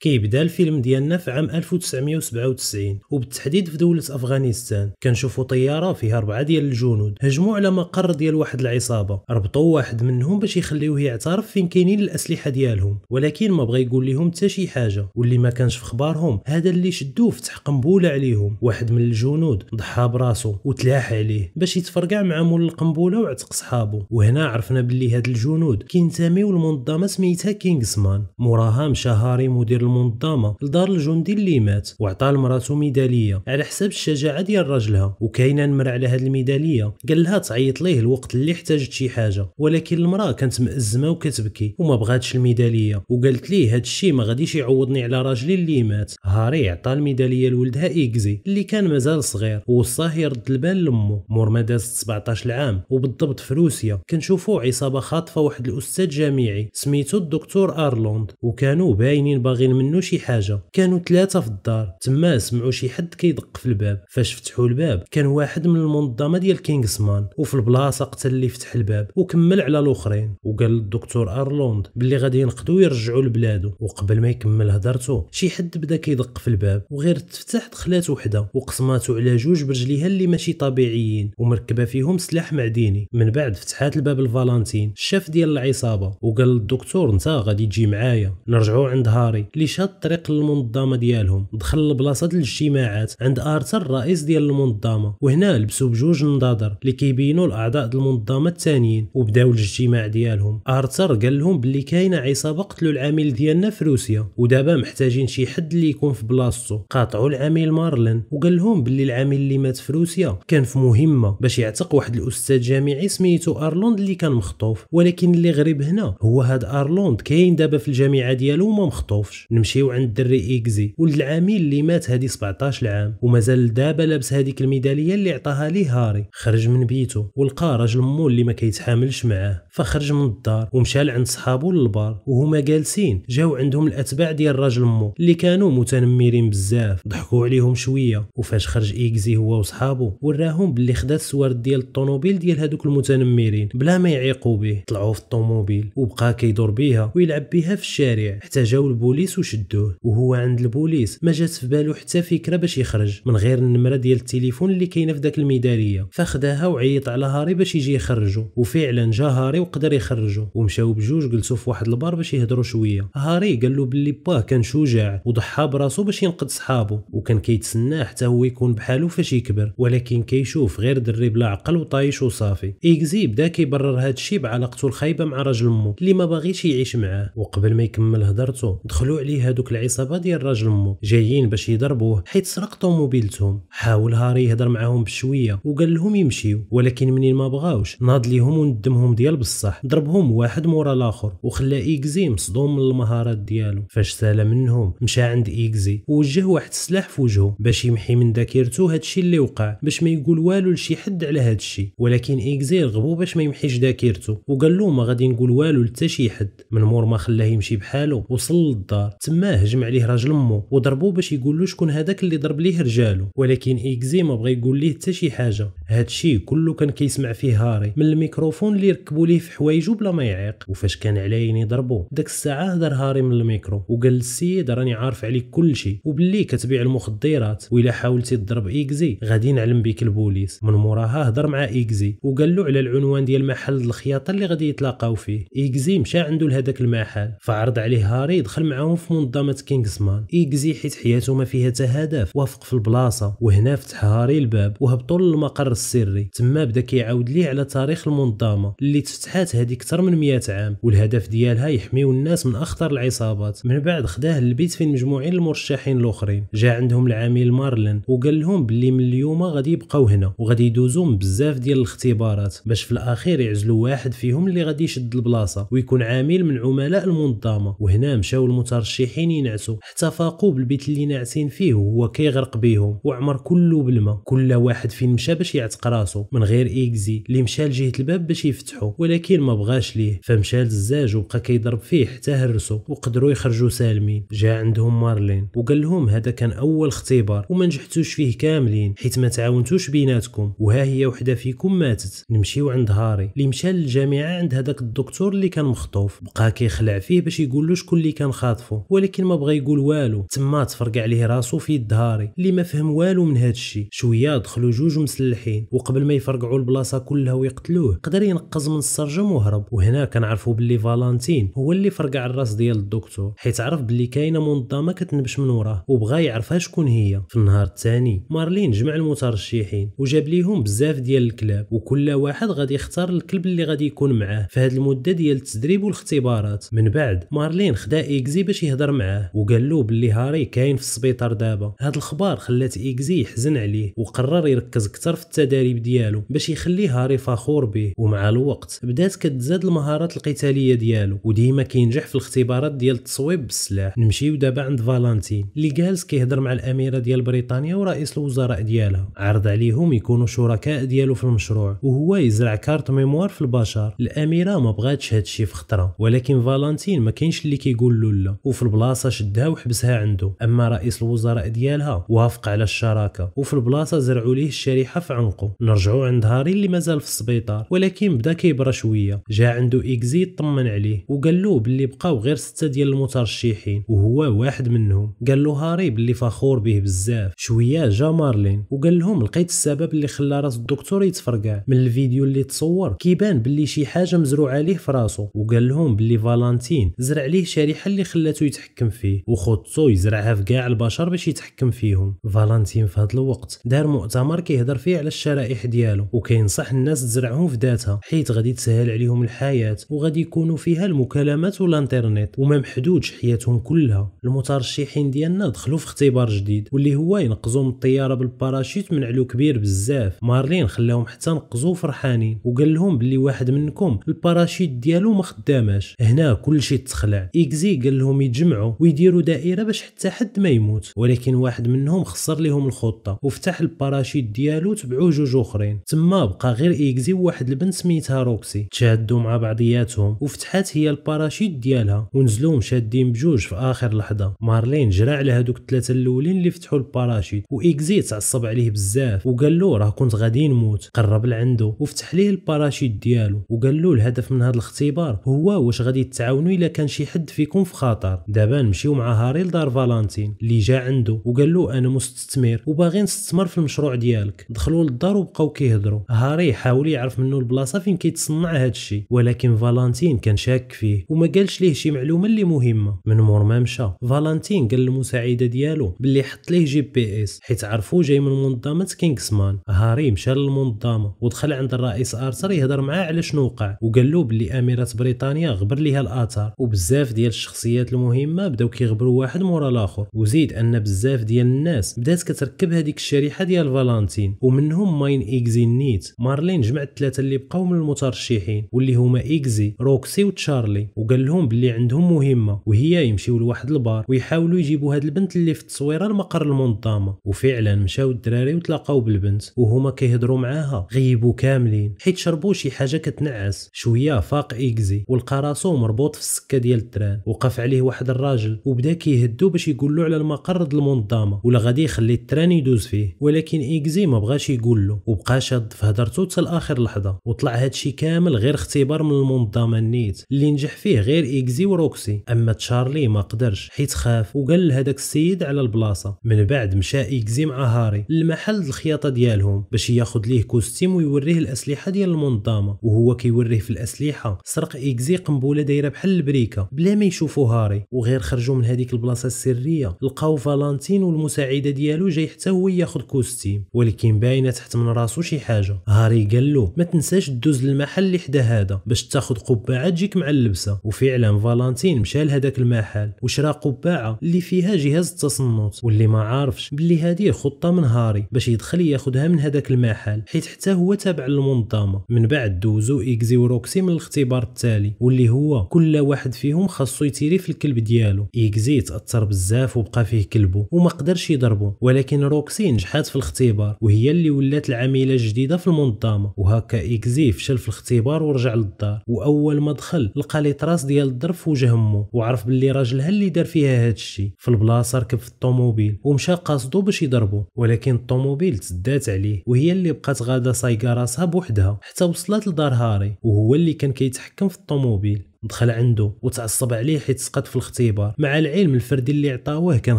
كيبدا الفيلم ديالنا في عام 1997 وبالتحديد في دولة افغانستان كنشوفوا طيارة فيها أربعة ديال الجنود هجموا على مقر ديال واحد العصابة ربطوا واحد منهم باش يخليوه يعترف فين كاينين الأسلحة ديالهم ولكن ما بغى يقول لهم حتى شي حاجة واللي ما كانش في خبارهم هذا اللي شدوه فتح قنبولة عليهم واحد من الجنود ضحى براسو وتلاح عليه باش يتفرقع مع مول القنبولة وعتق صحابه وهنا عرفنا باللي هاد الجنود كينتميو لمنظمة سميتها كينغسمان موراها مشى هاري مدير المنظمه لدار الجندي اللي مات وعطى لمراتو ميداليه على حساب الشجاعه ديال راجلها وكاينه نمر على هذه الميداليه قال لها تعيط ليه الوقت اللي احتاجت شي حاجه ولكن المراه كانت مأزمه وكتبكي وما بغاتش الميداليه وقالت ليه هذا الشيء ما غاديش يعوضني على راجلي اللي مات هاري عطى الميداليه لولدها ايكزي اللي كان مازال صغير ووصاه يرد البال لامه مور ما دازت 17 عام وبالضبط في روسيا كنشوفوا عصابه خاطفه واحد الاستاذ جامعي سميتو الدكتور ارلوند وكانوا باينين باغين منه شي حاجه كانوا ثلاثه في الدار تما سمعوا شي حد كيدق في الباب فاش فتحوا الباب كان واحد من المنظمه ديال كينغسمان وفي البلاصه قتل اللي فتح الباب وكمل على الاخرين وقال للدكتور ارلوند باللي غادي ينقدوا يرجعوا لبلادو وقبل ما يكمل هضرته شي حد بدا كيدق في الباب وغير تفتح دخلات وحده وقسماتو على جوج برجليها اللي ماشي طبيعيين ومركبه فيهم سلاح معدني من بعد فتحات الباب الفالنتين الشاف ديال العصابه وقال للدكتور انت غادي تجي معايا نرجعوا عند هاري اللي اللي شاد الطريق للمنظمه ديالهم دخل لبلاصه الاجتماعات عند ارثر الرئيس ديال المنظمه وهنا لبسوا بجوج نظاظر اللي كيبينوا الاعضاء المنظمه الثانيين وبداو الاجتماع ديالهم ارثر قال لهم بلي كاينه عصابه قتلوا العميل ديالنا في روسيا ودابا محتاجين شي حد اللي يكون في بلاصتو قاطعوا العميل مارلين وقال لهم بلي العميل اللي مات في روسيا كان في مهمه باش يعتق واحد الاستاذ جامعي سميتو ارلوند اللي كان مخطوف ولكن اللي غريب هنا هو هاد ارلوند كاين دابا في الجامعه ديالو وما مخطوفش نمشيو عند الدري اكزي ولد العميل اللي مات هادي 17 عام ومازال دابا لابس هذيك الميداليه اللي عطاها ليه هاري خرج من بيته ولقى راجل مو اللي ما كيتحاملش معاه فخرج من الدار ومشى لعند صحابو للبار وهما جالسين جاو عندهم الاتباع ديال راجل مو اللي كانوا متنمرين بزاف ضحكوا عليهم شويه وفاش خرج اكزي هو وصحابو وراهم باللي خدا السوارد ديال الطوموبيل ديال هادوك المتنمرين بلا ما يعيقوا به طلعوا في الطوموبيل وبقى كيدور بيها ويلعب بها في الشارع حتى جاو البوليس شدوه وهو عند البوليس ما جات في بالو حتى فكره باش يخرج من غير النمره ديال التليفون اللي كاينه في داك الميداليه فخداها وعيط على هاري باش يجي يخرجو وفعلا جا هاري وقدر يخرجو ومشاو بجوج جلسوا في واحد البار باش يهضروا شويه هاري قال له بلي باه كان شجاع وضحى براسو باش ينقذ صحابو وكان كيتسناه حتى هو يكون بحالو فاش يكبر ولكن كيشوف غير دري بلا عقل وطايش وصافي اكزي بدا كيبرر هذا الشيء بعلاقته الخايبه مع راجل امه اللي ما باغيش يعيش معاه وقبل ما يكمل هضرته دخلوا عليه عليه هادوك العصابه ديال راجل مو جايين باش يضربوه حيت سرق طوموبيلتهم حاول هاري يهضر معاهم بشويه وقال لهم يمشيو ولكن منين ما بغاوش ناض ليهم وندمهم ديال بصح ضربهم واحد مورا الاخر وخلى ايكزي مصدوم من المهارات ديالو فاش سال منهم مشى عند ايكزي ووجه واحد السلاح في وجهه باش يمحي من ذاكرته هادشي اللي وقع باش ما يقول والو لشي حد على هادشي ولكن ايكزي رغبو باش ما يمحيش ذاكرته وقال له ما غادي نقول والو لتا شي حد من مور ما خلاه يمشي بحاله وصل للدار تماه هجم عليه راجل مو وضربو باش يقول له شكون هذاك اللي ضرب ليه رجالو ولكن اكزي ما بغى يقول ليه حتى شي حاجه هادشي كله كان كيسمع فيه هاري من الميكروفون اللي ركبوا ليه في حوايجو بلا ما يعيق وفاش كان على عيني ضربو داك الساعه هدر هاري من الميكرو وقال للسيد راني عارف عليك كل شيء وبلي كتبيع المخدرات وإلا حاولتي تضرب اكزي غادي نعلم بك البوليس من موراها هضر مع اكزي وقال له على العنوان ديال محل الخياطه اللي غادي يتلاقاو فيه اكزي مشى عنده لهداك المحل فعرض عليه هاري يدخل معاهم في منظمه كينغزمان ايكزي حيت حياته ما فيها حتى هدف وافق في البلاصه وهنا فتح هاري الباب وهبطوا للمقر السري تما بدا كيعاود ليه على تاريخ المنظمه اللي تفتحات هادي اكثر من 100 عام والهدف ديالها يحميو الناس من اخطر العصابات من بعد خداه للبيت فين مجموعين المرشحين الاخرين جا عندهم العميل مارلين وقال لهم باللي من اليوم غادي يبقاو هنا وغادي يدوزو بزاف ديال الاختبارات باش في الاخير يعزلوا واحد فيهم اللي غادي يشد البلاصه ويكون عامل من عملاء المنظمه وهنا مشاو المترشحين المرشحين ينعسوا حتى فاقوا بالبيت اللي ناعسين فيه وهو كيغرق بيهم وعمر كله بالماء كل واحد فين مشى باش يعتق راسو من غير ايكزي اللي مشى لجهه الباب باش يفتحو ولكن ما بغاش ليه فمشى للزاج وبقى كيضرب فيه حتى هرسو وقدروا يخرجوا سالمين جا عندهم مارلين وقال لهم هذا كان اول اختبار وما نجحتوش فيه كاملين حيت ما تعاونتوش بيناتكم وها هي وحده فيكم ماتت نمشيو عند هاري اللي مشى للجامعه عند هذاك الدكتور اللي كان مخطوف بقى كيخلع فيه باش يقول له شكون اللي كان خاطفه ولكن ما بغى يقول والو تما تفرقع عليه راسو في يد هاري اللي ما فهم والو من هذا الشيء شويه دخلوا جوج مسلحين وقبل ما يفرقعوا البلاصه كلها ويقتلوه قدر ينقز من السرجم وهرب وهنا كنعرفوا باللي فالانتين هو اللي فرقع الراس ديال الدكتور حيت عرف باللي كاينه منظمه كتنبش من وراه وبغى يعرفها شكون هي في النهار الثاني مارلين جمع المترشحين وجاب ليهم بزاف ديال الكلاب وكل واحد غادي يختار الكلب اللي غادي يكون معاه في هذه المده ديال التدريب والاختبارات من بعد مارلين خدا اكزي باش تيهضر معاه وقال له باللي هاري كاين في السبيطار دابا هاد الخبار خلات ايكزي يحزن عليه وقرر يركز اكثر في التدريب ديالو باش يخلي هاري فخور به ومع الوقت بدات كتزاد المهارات القتاليه ديالو وديما كينجح في الاختبارات ديال التصويب بالسلاح نمشيو دابا عند فالنتين اللي جالس كيهضر مع الاميره ديال بريطانيا ورئيس الوزراء ديالها عرض عليهم يكونوا شركاء ديالو في المشروع وهو يزرع كارت ميموار في البشر الاميره ما بغاتش هادشي في خطره ولكن فالانتين ما كاينش اللي كيقول له لا وفي البلاصه شدها وحبسها عنده اما رئيس الوزراء ديالها وافق على الشراكه وفي البلاصه زرعوا ليه الشريحه في عنقه نرجعوا عند هاري اللي مازال في السبيطار ولكن بدا كيبرى شويه جا عنده اكزي طمن عليه وقال له باللي بقاو غير سته ديال المترشحين وهو واحد منهم قال له هاري باللي فخور به بزاف شويه جا مارلين وقال لهم لقيت السبب اللي خلى راس الدكتور يتفرقع من الفيديو اللي تصور كيبان باللي شي حاجه مزروعه ليه في راسه وقال لهم باللي فالانتين زرع ليه شريحه اللي خلاته يتحكم فيه وخطته يزرعها في كاع البشر باش يتحكم فيهم فالانتين في هذا الوقت دار مؤتمر كيهضر فيه على الشرائح ديالو وكينصح الناس تزرعهم في ذاتها حيت غادي تسهل عليهم الحياه وغادي يكونوا فيها المكالمات والانترنت وما محدودش حياتهم كلها المترشحين ديالنا دخلوا في اختبار جديد واللي هو ينقزوا من الطياره بالباراشوت من علو كبير بزاف مارلين خلاهم حتى نقزوا فرحانين وقال لهم بلي واحد منكم الباراشوت ديالو ما خداماش هنا كلشي تخلع اكزي قال لهم يتجمعوا ويديروا دائره باش حتى حد ما يموت ولكن واحد منهم خسر لهم الخطه وفتح الباراشيت ديالو تبعوه جوج اخرين تما بقى غير ايكزي واحد البنت سميتها روكسي تشادوا مع بعضياتهم وفتحات هي الباراشيت ديالها ونزلوا شادين بجوج في اخر لحظه مارلين جرى على هذوك الثلاثه الاولين اللي فتحوا الباراشيت وايكزي تعصب عليه بزاف وقال له راه كنت غادي نموت قرب لعنده وفتح ليه الباراشيت ديالو وقال له الهدف من هذا الاختبار هو واش غادي تعاونوا الا كان شي حد فيكم في خطر دابا نمشيو مع هاري لدار فالانتين اللي جا عنده وقال له انا مستثمر وباغي نستثمر في المشروع ديالك دخلوا للدار وبقاو كيهضروا هاري حاول يعرف منه البلاصه فين كيتصنع هذا الشيء ولكن فالانتين كان شاك فيه وما قالش ليه شي معلومه اللي مهمه من مور ما مشى فالانتين قال للمساعده ديالو باللي حط ليه جي بي اس حيت عرفو جاي من منظمه كينغسمان هاري مشى للمنظمه ودخل عند الرئيس ارثر يهضر معاه على شنو وقع وقال له باللي اميره بريطانيا غبر ليها الاثار وبزاف ديال الشخصيات المهمه مهمه بداو كيغبروا واحد مورا الاخر وزيد ان بزاف ديال الناس بدات كتركب هذيك الشريحه ديال فالانتين ومنهم ماين اكزي نيت مارلين جمع الثلاثه اللي بقاو من المترشحين واللي هما اكزي روكسي وتشارلي وقال لهم باللي عندهم مهمه وهي يمشيو لواحد البار ويحاولوا يجيبوا هاد البنت اللي في التصويره لمقر المنظمه وفعلا مشاو الدراري وتلاقاو بالبنت وهما كيهضروا معاها غيبوا كاملين حيت شربوا شي حاجه كتنعس شويه فاق اكزي ولقى راسو مربوط في السكه ديال التران وقف عليه واحد واحد الراجل وبدا كيهدو باش يقول له على المقر د المنظمه ولا غادي يخلي التران يدوز فيه ولكن اكزي ما بغاش يقول له وبقى شاد في هضرته حتى لاخر لحظه وطلع هادشي كامل غير اختبار من المنظمه النيت اللي نجح فيه غير اكزي وروكسي اما تشارلي ما قدرش حيت خاف وقال لهداك السيد على البلاصه من بعد مشى اكزي مع هاري لمحل الخياطه ديالهم باش ياخذ ليه كوستيم ويوريه الاسلحه ديال المنظمه وهو كيوريه في الاسلحه سرق اكزي قنبوله دايره بحال البريكه بلا ما يشوفو هاري وغير خرجوا من هذيك البلاصه السريه لقاو فالانتين والمساعده ديالو جاي حتى هو ياخد كوستيم ولكن باينه تحت من راسو شي حاجه هاري قال له ما تنساش دوز للمحل اللي حدا هذا باش تاخد قبعه تجيك مع اللبسه وفعلا فالانتين مشى لهذاك المحل وشرا قبعه اللي فيها جهاز التصنت واللي ما عارفش بلي هذه خطه من هاري باش يدخل ياخدها من هذاك المحل حيت حتى هو تابع للمنظمه من بعد دوزو اكزي وروكسي من الاختبار التالي واللي هو كل واحد فيهم خاصو يتيري في الكلب ديالو اكزيت اثر بزاف وبقى فيه كلبو وما قدرش يضربو ولكن روكسي نجحات في الاختبار وهي اللي ولات العميله الجديده في المنظمه وهكا اكزي فشل في الاختبار ورجع للدار واول ما دخل لقى لي تراس ديال الظرف في وجه امه وعرف باللي راجلها اللي دار فيها هادشي في البلاصه ركب في الطوموبيل ومشى قاصدو باش يضربو ولكن الطوموبيل تسدات عليه وهي اللي بقات غاده سايقه راسها بوحدها حتى وصلت لدار هاري وهو اللي كان كيتحكم في الطوموبيل دخل عنده وتعصب عليه حيت سقط في الاختبار مع العلم الفردي اللي عطاوه كان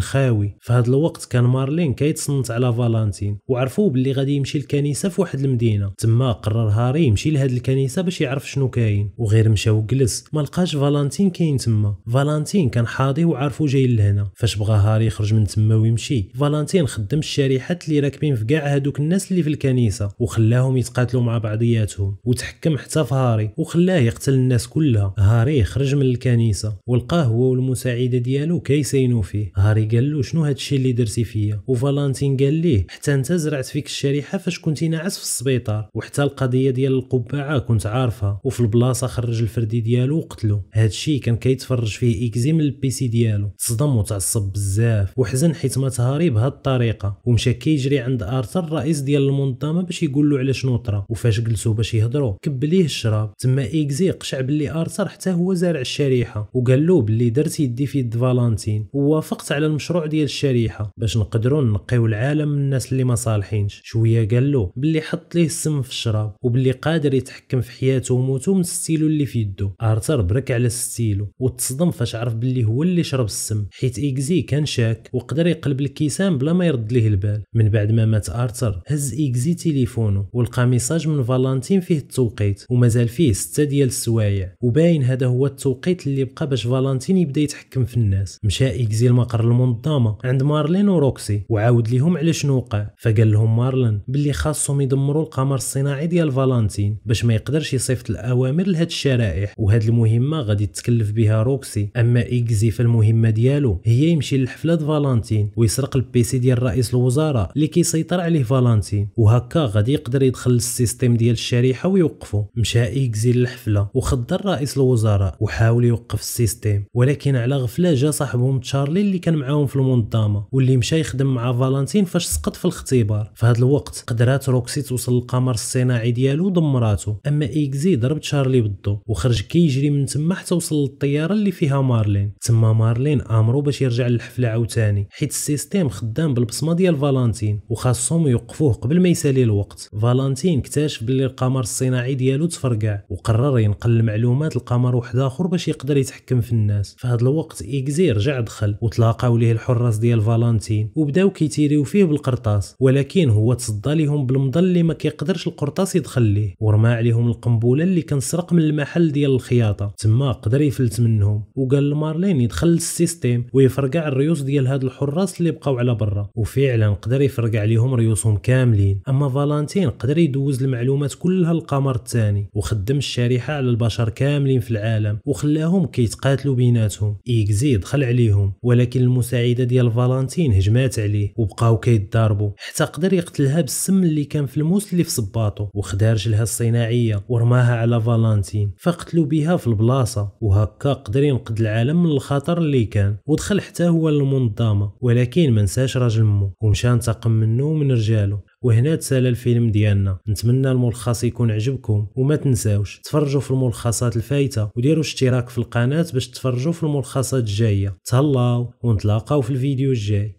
خاوي في هذا الوقت كان مارلين كيتصنت على فالانتين وعرفوه باللي غادي يمشي للكنيسه في واحد المدينه تما قرر هاري يمشي لهاد الكنيسه باش يعرف شنو كاين وغير مشى وجلس ما لقاش فالانتين كاين تما فالانتين كان حاضي وعارفو جاي لهنا فاش بغى هاري يخرج من تما ويمشي فالانتين خدم الشريحات اللي راكبين في كاع هادوك الناس اللي في الكنيسه وخلاهم يتقاتلوا مع بعضياتهم وتحكم حتى في هاري وخلاه يقتل الناس كلها هاري خرج من الكنيسه ولقاه هو والمساعده ديالو كيسينو فيه هاري قال له شنو هادشي اللي درتي فيا وفالانتين قال ليه حتى انت زرعت فيك الشريحه فاش كنتي ناعس في السبيطار وحتى القضيه ديال القبعه كنت عارفها وفي البلاصه خرج الفردي ديالو وقتلو هادشي كان كيتفرج فيه اكزي من البيسي ديالو تصدم وتعصب بزاف وحزن حيت مات هاري بهاد الطريقه ومشى كيجري عند ارثر الرئيس ديال المنظمه باش يقول له على شنو طرا وفاش جلسوا باش يهضروا كب ليه الشراب تما اكزي قشع باللي ارثر حتى هو زارع الشريحه وقال له باللي درت يدي في يد فالنتين ووافقت على المشروع ديال الشريحه باش نقدروا نقيو العالم من الناس اللي ما صالحينش شويه قال له باللي حط ليه السم في الشراب وباللي قادر يتحكم في حياته وموته من الستيلو اللي في يده ارثر برك على الستيلو وتصدم فاش عرف باللي هو اللي شرب السم حيت اكزي كان شاك وقدر يقلب الكيسان بلا ما يرد ليه البال من بعد ما مات ارثر هز اكزي تليفونه ولقى ميساج من فالنتين فيه التوقيت ومازال فيه ستة ديال السوايع وباين هذا هو التوقيت اللي بقى باش فالانتين يبدا يتحكم في الناس مشى اكزيل مقر المنظمه عند مارلين وروكسي وعاود ليهم على شنو وقع فقال لهم مارلين باللي خاصهم يدمروا القمر الصناعي ديال فالانتين باش ما يقدرش يصيفط الاوامر لهاد الشرائح وهاد المهمه غادي تكلف بها روكسي اما اكزي فالمهمه ديالو هي يمشي لحفله فالانتين ويسرق البيسي ديال رئيس الوزراء اللي كيسيطر عليه فالانتين وهكا غادي يقدر يدخل للسيستم ديال الشريحه ويوقفو مشى اكزي للحفله وخدر رئيس الوزراء الوزراء وحاول يوقف السيستم ولكن على غفله جا صاحبهم تشارلي اللي كان معاهم في المنظمه واللي مشى يخدم مع فالنتين فاش سقط في الاختبار في هذا الوقت قدرات روكسي توصل للقمر الصناعي ديالو ودمراته اما ايكزي ضرب تشارلي بالضو وخرج كيجري من تما حتى وصل للطياره اللي فيها مارلين تما مارلين امرو باش يرجع للحفله عاوتاني حيت السيستم خدام بالبصمه ديال فالنتين وخاصهم يوقفوه قبل ما يسالي الوقت فالنتين اكتشف بلي القمر الصناعي ديالو تفرقع وقرر ينقل المعلومات للقمر عمر واحد اخر باش يقدر يتحكم في الناس في هذا الوقت اكزي رجع دخل وتلاقاو ليه الحراس ديال فالنتين وبداو كيتيريو فيه بالقرطاس ولكن هو تصدى ليهم بالمضل اللي ما كيقدرش القرطاس يدخل ليه ورمى عليهم القنبوله اللي كنسرق من المحل ديال الخياطه تما قدر يفلت منهم وقال لمارلين يدخل للسيستيم ويفرقع الريوس ديال هاد الحراس اللي بقاو على برا وفعلا قدر يفرقع عليهم ريوسهم كاملين اما فالنتين قدر يدوز المعلومات كلها للقمر الثاني وخدم الشريحه على البشر كاملين في العالم وخلاهم كيتقاتلوا بيناتهم ايكزي دخل عليهم ولكن المساعده ديال فالانتين هجمات عليه وبقاو كيتضاربوا حتى قدر يقتلها بالسم اللي كان في الموس اللي في صباطو وخدا رجلها الصناعيه ورماها على فالانتين فقتلوا بها في البلاصه وهكا قدر ينقذ العالم من الخطر اللي كان ودخل حتى هو للمنظمه ولكن ما نساش راجل مو ومشى انتقم منه ومن رجاله وهنا تسال الفيلم ديالنا نتمنى الملخص يكون عجبكم وما تنساوش تفرجوا في الملخصات الفايته وديروا اشتراك في القناه باش تفرجوا في الملخصات الجايه تهلاو ونتلاقاو في الفيديو الجاي